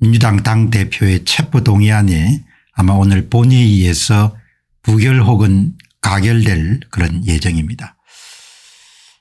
민주당 당대표의 체포동의안이 아마 오늘 본회의에서 부결 혹은 가결될 그런 예정입니다.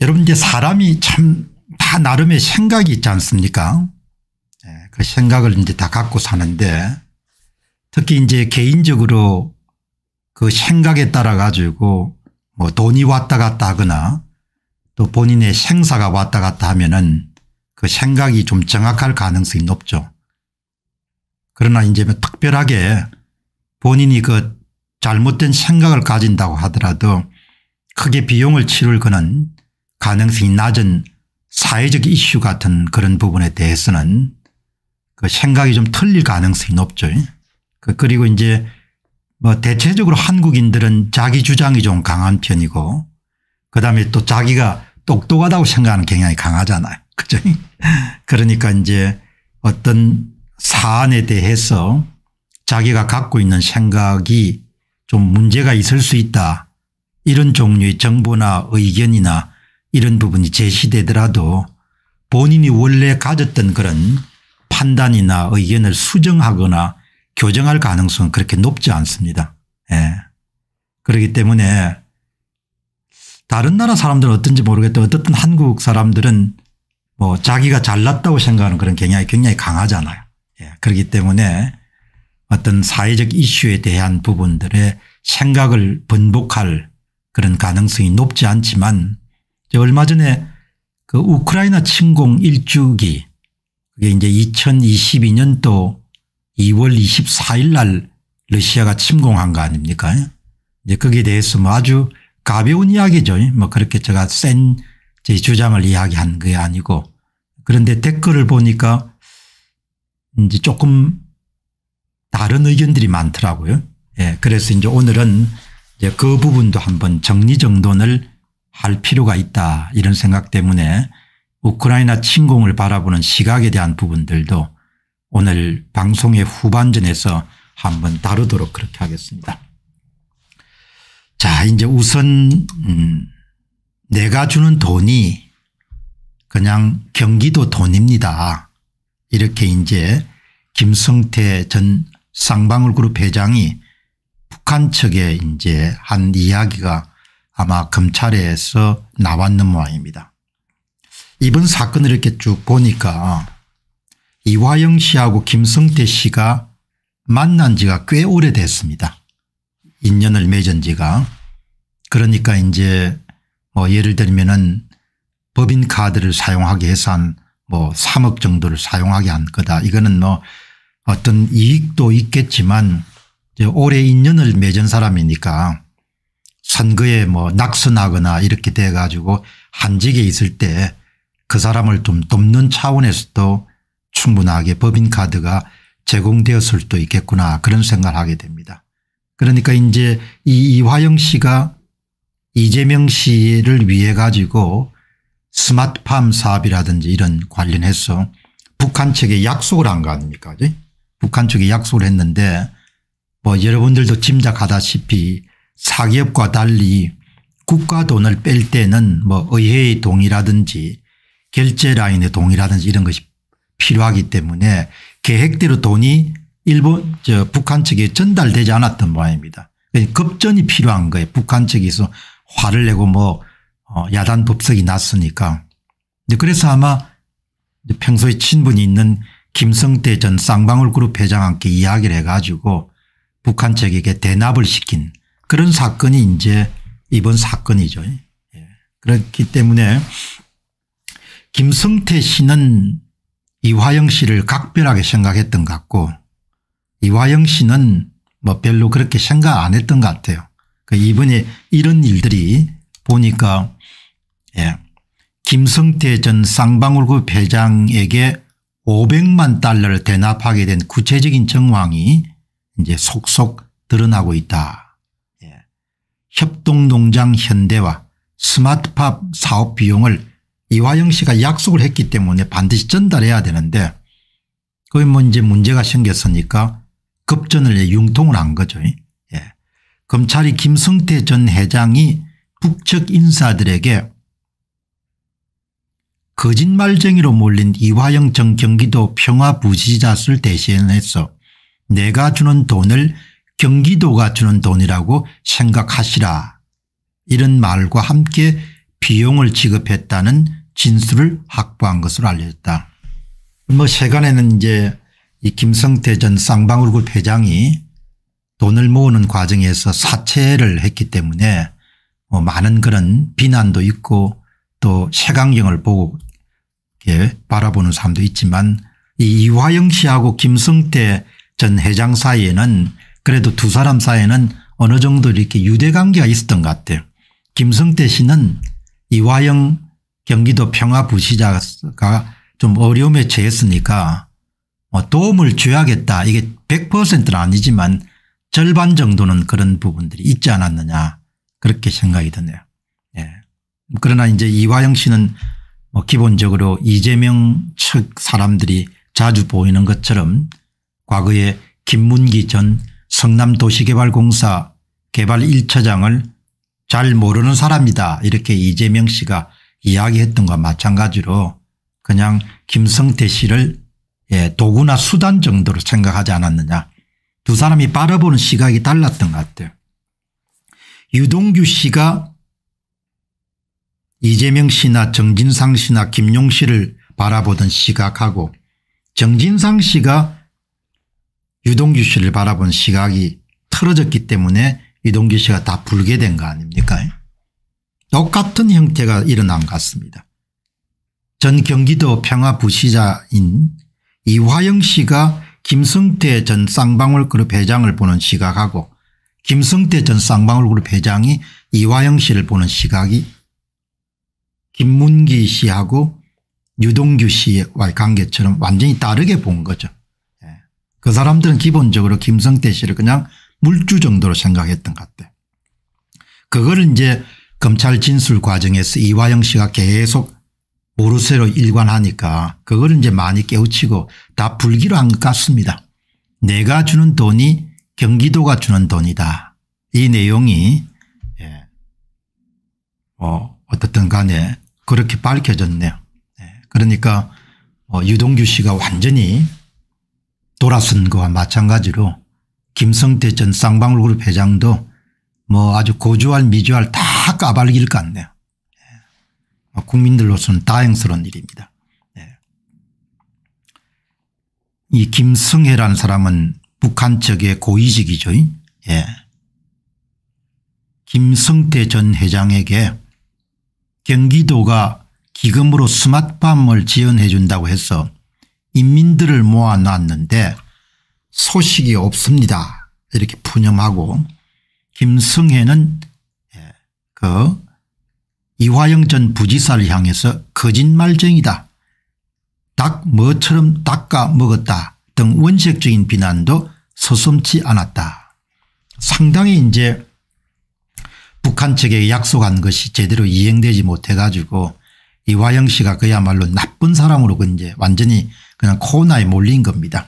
여러분 이제 사람이 참 다 나름의 생각이 있지 않습니까 예, 그 생각을 이제 다 갖고 사는데 특히 이제 개인적으로 그 생각에 따라 가지고 뭐 돈이 왔다 갔다 하거나 또 본인의 생사가 왔다 갔다 하면은 그 생각이 좀 정확할 가능성이 높죠. 그러나 이제 뭐 특별하게 본인이 그 잘못된 생각을 가진다고 하더라도 크게 비용을 치를 그는 가능성이 낮은 사회적 이슈 같은 그런 부분에 대해서는 그 생각이 좀 틀릴 가능성이 높죠. 그 그리고 이제 뭐 대체적으로 한국인들은 자기 주장이 좀 강한 편이고 그다음에 또 자기가 똑똑하다고 생각하는 경향이 강하잖아요. 그죠? 그러니까 이제 어떤 사안에 대해서 자기가 갖고 있는 생각이 좀 문제가 있을 수 있다. 이런 종류의 정보나 의견이나 이런 부분이 제시되더라도 본인이 원래 가졌던 그런 판단이나 의견을 수정하거나 교정할 가능성은 그렇게 높지 않습니다. 예. 그렇기 때문에 다른 나라 사람들은 어떤지 모르겠다. 어떻든 한국 사람들은 뭐 자기가 잘났다고 생각하는 그런 경향이 굉장히 강하잖아요. 예, 그렇기 때문에 어떤 사회적 이슈에 대한 부분들의 생각을 번복할 그런 가능성이 높지 않지만 이제 얼마 전에 그 우크라이나 침공 1주기 그게 이제 2022년도 2월 24일 날 러시아가 침공한 거 아닙니까? 이제 거기에 대해서 뭐 아주 가벼운 이야기죠. 뭐 그렇게 제가 센 제 주장을 이야기한 게 아니고 그런데 댓글을 보니까 이제 조금 다른 의견들이 많더라고요. 예, 그래서 이제 오늘은 이제 그 부분도 한번 정리정돈을 할 필요가 있다 이런 생각 때문에 우크라이나 침공을 바라보는 시각에 대한 부분들도 오늘 방송의 후반전에서 한번 다루도록 그렇게 하겠습니다. 자 이제 우선 음 내가 주는 돈이 그냥 경기도 돈입니다. 이렇게 이제 김성태 전 쌍방울그룹 회장이 북한 측에 이제 한 이야기가 아마 검찰에서 나왔는 모양입니다. 이번 사건을 이렇게 쭉 보니까 이화영 씨하고 김성태 씨가 만난 지가 꽤 오래됐습니다. 인연을 맺은 지가. 그러니까 이제 뭐 예를 들면은 법인 카드를 사용하게 해서 한뭐 3억 정도를 사용하게 한 거다. 이거는 뭐 어떤 이익도 있겠지만 오래 인연을 맺은 사람이니까 선거에 뭐 낙선하거나 이렇게 돼 가지고 한직에 있을 때 그 사람을 좀 돕는 차원에서도 충분하게 법인카드가 제공되었을 수도 있겠구나 그런 생각을 하게 됩니다. 그러니까 이제 이 이화영 씨가 이재명 씨를 위해 가지고 스마트팜 사업이라든지 이런 관련해서 북한 측에 약속을 한 거 아닙니까 북한 측에 약속을 했는데 뭐 여러분들도 짐작하다시피 사기업과 달리 국가 돈을 뺄 때는 뭐 의회의 동의라든지 결제 라인의 동의라든지 이런 것이 필요하기 때문에 계획대로 돈이 일본 저 북한 측에 전달되지 않았던 모양입니다. 그러니까 급전이 필요한 거예요. 북한 측에서 화를 내고 뭐 어, 야단 법석이 났으니까. 그래서 아마 평소에 친분이 있는 김성태 전 쌍방울그룹 회장한테 이야기를 해가지고 북한 측에게 대납을 시킨 그런 사건이 이제 이번 사건이죠. 예. 그렇기 때문에 김성태 씨는 이화영 씨를 각별하게 생각했던 것 같고 이화영 씨는 뭐 별로 그렇게 생각 안 했던 것 같아요. 그 이번에 이런 일들이 보니까 예. 김성태 전쌍방울급 회장에게 500만 달러를 대납하게 된 구체적인 정황이 이제 속속 드러나고 있다. 예. 협동농장 현대와 스마트팝 사업 비용을 이화영 씨가 약속을 했기 때문에 반드시 전달해야 되는데 그게 뭐 이제 문제가 생겼으니까 급전을 융통을 한 거죠. 예. 검찰이 김성태 전 회장이 북측 인사들에게 거짓말쟁이로 몰린 이화영 전 경기도 평화부지사를 대신해서 내가 주는 돈을 경기도가 주는 돈이라고 생각하시라 이런 말과 함께 비용을 지급했다는 진술을 확보한 것으로 알려졌다. 뭐 세간에는 이제 이 김성태 전 쌍방울굴 회장이 돈을 모으는 과정에서 사채를 했기 때문에 뭐 많은 그런 비난도 있고 또 색안경을 보고 예, 바라보는 사람도 있지만 이 이화영 씨하고 김성태 전 회장 사이에는 그래도 두 사람 사이에는 어느 정도 이렇게 유대관계가 있었던 것 같아요. 김성태 씨는 이화영 경기도 평화부시자가 좀 어려움에 처했으니까 뭐 도움을 줘야겠다 이게 100%는 아니지만 절반 정도는 그런 부분들이 있지 않았느냐 그렇게 생각이 드네요. 예. 그러나 이제 이화영 씨는 뭐 기본적으로 이재명 측 사람들이 자주 보이는 것처럼 과거에 김문기 전 성남도시개발공사 개발 1차장을 잘 모르는 사람이다 이렇게 이재명 씨가 이야기했던 것과 마찬가지로 그냥 김성태 씨를 예, 도구나 수단 정도로 생각하지 않았느냐. 두 사람이 바라보는 시각이 달랐던 것 같아요. 유동규 씨가 이재명 씨나 정진상 씨나 김용 씨를 바라보던 시각하고 정진상 씨가 유동규 씨를 바라본 시각이 틀어졌기 때문에 유동규 씨가 다 불게 된 거 아닙니까 똑같은 형태가 일어난 것 같습니다. 전 경기도 평화부시자인 이화영 씨가 김성태 전 쌍방울그룹 회장을 보는 시각하고 김성태 전 쌍방울그룹 회장이 이화영 씨를 보는 시각이 김문기 씨하고 유동규 씨와의 관계처럼 완전히 다르게 본 거죠. 예. 그 사람들은 기본적으로 김성태 씨를 그냥 물주 정도로 생각했던 것 같아요. 그거를 이제 검찰 진술 과정에서 이화영 씨가 계속 모르쇠로 일관하니까 그걸 이제 많이 깨우치고 다 불기로 한 것 같습니다. 내가 주는 돈이 경기도가 주는 돈이다. 이 내용이 예. 어, 어떻든 간에 그렇게 밝혀졌네요. 예. 그러니까 어, 유동규 씨가 완전히 돌아선 거와 마찬가지로 김성태 전 쌍방울그룹 회장도 뭐 아주 고주할 미주할 다 까발길 같네요. 예. 국민들로서는 다행스러운 일입니다. 예. 이 김성혜라는 사람은 북한 측의 고위직이죠. 예. 김성태 전 회장에게 경기도가 기금으로 스마트팜을 지원해 준다고 해서 인민들을 모아놨는데 소식이 없습니다. 이렇게 푸념하고 김성혜는 예, 그 이화영 전 부지사를 향해서 거짓말쟁이다. 닭 뭐처럼 닦아 먹었다 등 원색적인 비난도 서슴지 않았다. 상당히 이제 북한 측에 약속한 것이 제대로 이행되지 못해 가지고 이화영 씨가 그야말로 나쁜 사람으로 그 이제 완전히 그냥 코너에 몰린 겁니다.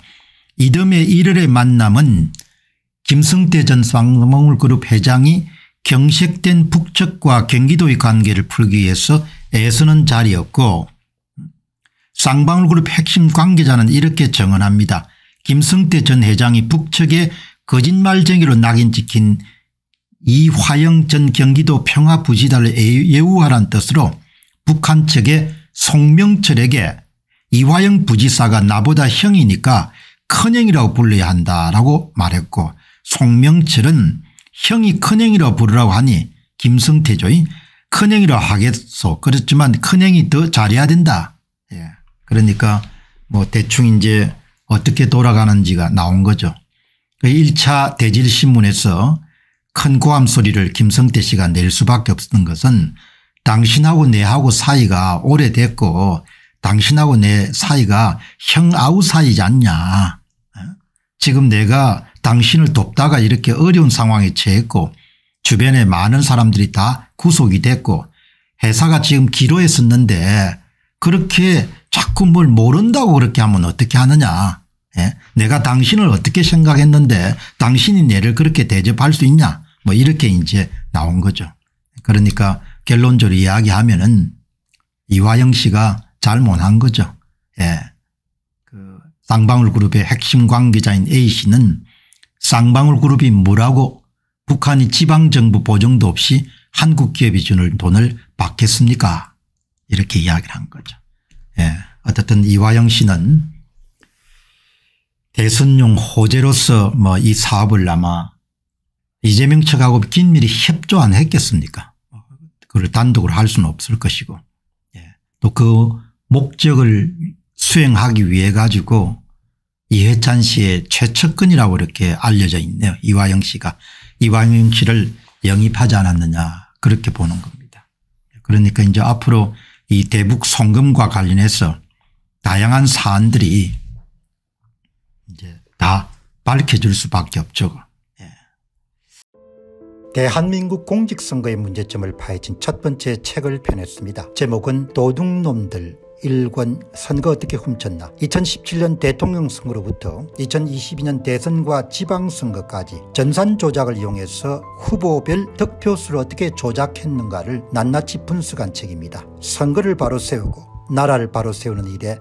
이듬해 1월의 만남은 김승태 전 쌍방울그룹 회장이 경색된 북측과 경기도의 관계를 풀기 위해서 애쓰는 자리였고 쌍방울그룹 핵심 관계자는 이렇게 증언합니다. 김성태 전 회장이 북측에 거짓말쟁이로 낙인 찍힌 이화영 전 경기도 평화부지단을 예, 예우하란 뜻으로 북한 측의 송명철에게 이화영 부지사가 나보다 형이니까 큰형이라고 불러야 한다라고 말했고 송명철은 형이 큰형이라 고 부르라고 하니 김성태조인 큰형이라 하겠소 그렇지만 큰형이 더 잘해야 된다 예. 그러니까 뭐 대충 이제 어떻게 돌아가는지가 나온 거죠. 1차 그 대질신문에서 큰 고함 소리를 김성태 씨가 낼 수밖에 없었던 것은 당신하고 내하고 사이가 오래됐고 당신하고 내 사이가 형아우 사이지 않냐. 지금 내가 당신을 돕다가 이렇게 어려운 상황에 처했고 주변에 많은 사람들이 다 구속이 됐고 회사가 지금 기로에 섰는데 그렇게 자꾸 뭘 모른다고 그렇게 하면 어떻게 하느냐. 예? 내가 당신을 어떻게 생각했는데 당신이 내를 그렇게 대접할 수 있냐. 뭐 이렇게 이제 나온 거죠. 그러니까 결론적으로 이야기하면 은 이화영 씨가 잘못한 거죠. 예. 그 쌍방울 그룹의 핵심 관계자인 A 씨는 쌍방울 그룹이 뭐라고 북한이 지방정부 보정도 없이 한국 기업이 주는 돈을 받겠습니까 이렇게 이야기를 한 거죠. 어쨌든 이화영 씨는 대선용 호재로서 뭐 이 사업을 아마 이재명 측하고 긴밀히 협조 안 했겠습니까? 그걸 단독으로 할 수는 없을 것이고 예. 또그 목적을 수행하기 위해 가지고 이회찬 씨의 최측근이라고 이렇게 알려져 있네요. 이화영 씨가 이화영 씨를 영입하지 않았느냐 그렇게 보는 겁니다. 그러니까 이제 앞으로 이 대북 송금과 관련해서 다양한 사안들이 이제 다 밝혀질 수밖에 없죠. 예. 대한민국 공직선거의 문제점을 파헤친 첫 번째 책을 펴냈습니다. 제목은 도둑놈들 일권 선거 어떻게 훔쳤나 2017년 대통령 선거로부터 2022년 대선과 지방선거까지 전산 조작을 이용해서 후보별 득표수를 어떻게 조작했는가를 낱낱이 분석한 책입니다. 선거를 바로 세우고 나라를 바로 세우는 일에